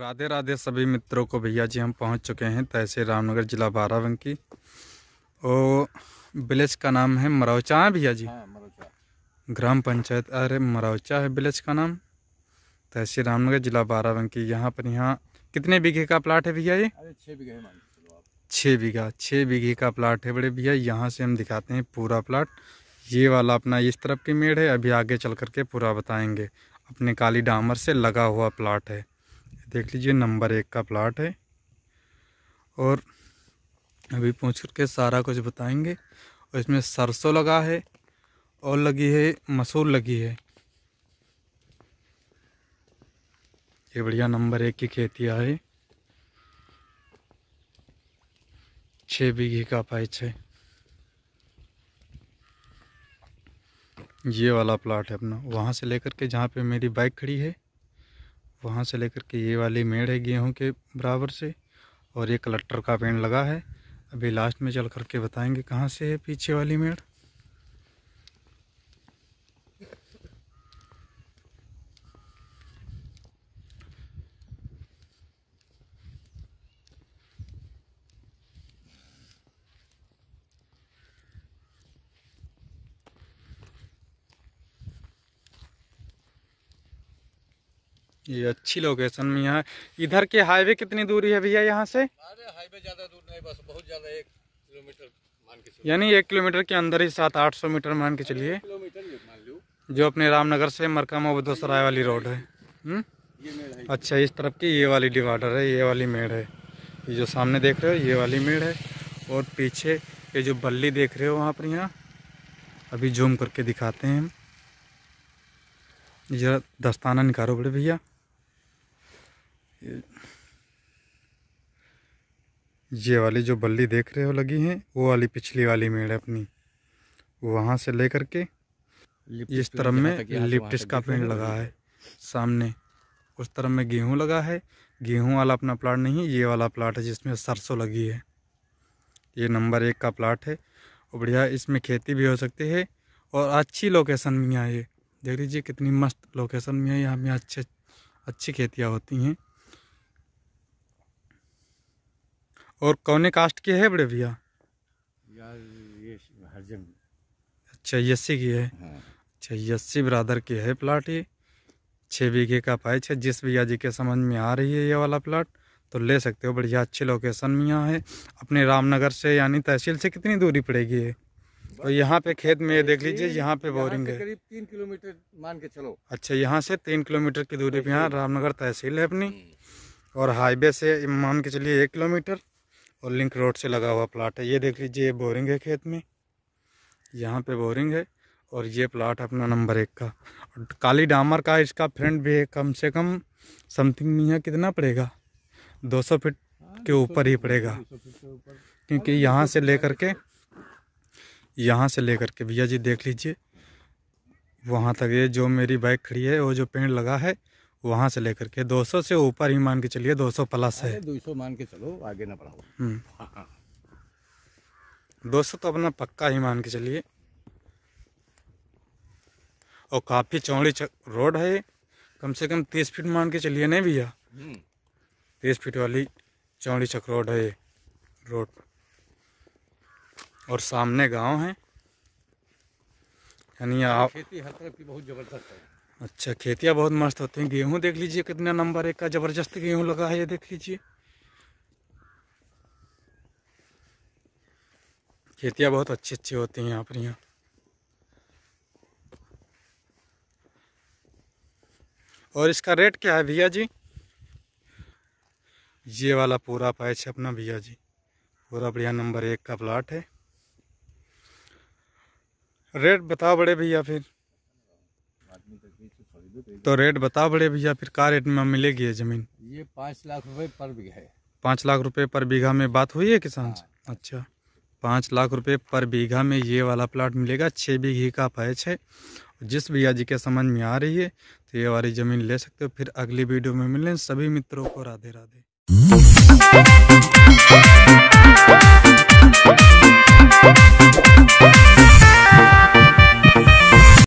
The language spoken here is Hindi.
राधे राधे सभी मित्रों को भैया जी हम पहुंच चुके हैं तहसील रामनगर जिला बाराबंकी और विलेज का नाम है मरौचा है भैया जी हाँ, ग्राम पंचायत अरे मरौचा है विलेज का नाम तहसील रामनगर जिला बाराबंकी यहाँ पर यहाँ कितने बीघे का प्लाट है भैया जी छः बीघा छः बीघे का प्लाट है बड़े भैया यहाँ से हम दिखाते हैं पूरा प्लाट ये वाला अपना इस तरफ की मेड़ है अभी आगे चल करके पूरा बताएंगे अपने काली डामर से लगा हुआ प्लाट है देख लीजिए नंबर एक का प्लाट है और अभी पूछ करके सारा कुछ बताएंगे और इसमें सरसों लगा है और लगी है मसूर लगी है ये बढ़िया नंबर एक की खेतिया है छः बीघे का पाइच है ये वाला प्लाट है अपना वहाँ से लेकर के जहाँ पे मेरी बाइक खड़ी है वहाँ से लेकर के ये वाली मेड़ है गेहूँ के बराबर से और ये कलेक्टर का पेड़ लगा है अभी लास्ट में चल करके बताएंगे कहाँ से है पीछे वाली मेड़ ये अच्छी लोकेशन में यहाँ इधर के हाईवे कितनी दूरी है भैया यहाँ से हाईवे ज़्यादा दूर नहीं बस बहुत ज़्यादा एक किलोमीटर यानी एक किलोमीटर के अंदर ही सात आठ सौ मीटर मान के चलिए जो अपने रामनगर से मरकामा बदोसराय वाली रोड हम्म? है अच्छा इस तरफ की ये वाली डिवाइडर है ये वाली मेड़ है ये जो सामने देख रहे हो ये वाली मेड़ है और पीछे ये जो बल्ली देख रहे हो वहाँ पर यहाँ अभी जूम करके दिखाते हैं हम जरा दस्ताना निकालो बड़े भैया ये वाली जो बल्ली देख रहे हो लगी है वो वाली पिछली वाली मेड़ है अपनी वहाँ से लेकर के इस तरफ में लिप्टिस का पेड़ लगा है सामने उस तरफ में गेहूँ लगा है गेहूँ वाला अपना प्लाट नहीं ये वाला प्लाट है जिसमें सरसों लगी है ये नंबर एक का प्लाट है और बढ़िया इसमें खेती भी हो सकती है और अच्छी लोकेशन में है ये देख लीजिए कितनी मस्त लोकेशन में है यहाँ में अच्छे अच्छी खेतियाँ होती हैं और कौने कास्ट के है बड़े भैया अच्छा यस्सी की है हाँ। अच्छा यस्सी ब्रादर की है प्लाट ये छः बीघे का पाइच है जिस भैया जी के समझ में आ रही है ये वाला प्लाट तो ले सकते हो बढ़िया अच्छी लोकेशन में यहाँ है अपने रामनगर से यानी तहसील से कितनी दूरी पड़ेगी ये और तो यहाँ पे खेत में ये देख लीजिए यहाँ पे बोरिंग है करीब तीन किलोमीटर मान के चलो अच्छा यहाँ से तीन किलोमीटर की दूरी पे यहाँ रामनगर तहसील है अपनी हम्म। और हाईवे से मान के चलिए एक किलोमीटर और लिंक रोड से लगा हुआ प्लाट है ये देख लीजिए ये बोरिंग है खेत में यहाँ पे बोरिंग है और ये प्लाट अपना नंबर एक का काली डामर का इसका फ्रंट भी है कम से कम समथिंग यहाँ कितना पड़ेगा 200 फिट के ऊपर ही पड़ेगा क्योंकि यहाँ से लेकर के यहाँ से लेकर के भैया जी देख लीजिए वहाँ तक ये जो मेरी बाइक खड़ी है वो जो पेड़ लगा है वहाँ से लेकर के 200 से ऊपर ही मान के चलिए 200 प्लस है 200 मान के चलो आगे ना बढ़ाओ हम्म। हाँ, हाँ। दो सौ तो अपना पक्का ही मान के चलिए और काफ़ी चौड़ी रोड है कम से कम तीस फीट मान के चलिए नहीं भैया हम्म। तीस फीट वाली चौड़ी चक रोड है रोड और सामने गांव है यानी हाँ, आप खेती हर तरफ की बहुत ज़बरदस्त है अच्छा खेतियाँ बहुत मस्त होती हैं गेहूँ देख लीजिए कितना नंबर एक का ज़बरदस्त गेहूँ लगा है ये देख लीजिए खेतियाँ बहुत अच्छी अच्छी होती हैं यहाँ पर यहाँ और इसका रेट क्या है भैया जी ये वाला पूरा पैच है अपना भैया जी पूरा बढ़िया नंबर एक का प्लाट है रेट बताओ बड़े भैया फिर तो रेट बताओ बड़े भैया फिर का रेट में मिलेगी ये जमीन ये पाँच लाख रुपए पर बीघा है पाँच लाख रुपए पर बीघा में बात हुई है किसान से हाँ। अच्छा पाँच लाख रुपए पर बीघा में ये वाला प्लाट मिलेगा छः बीघे का पैच है जिस भैया जी के समझ में आ रही है तो ये वाली ज़मीन ले सकते हो फिर अगली वीडियो में मिलें सभी मित्रों को राधे राधे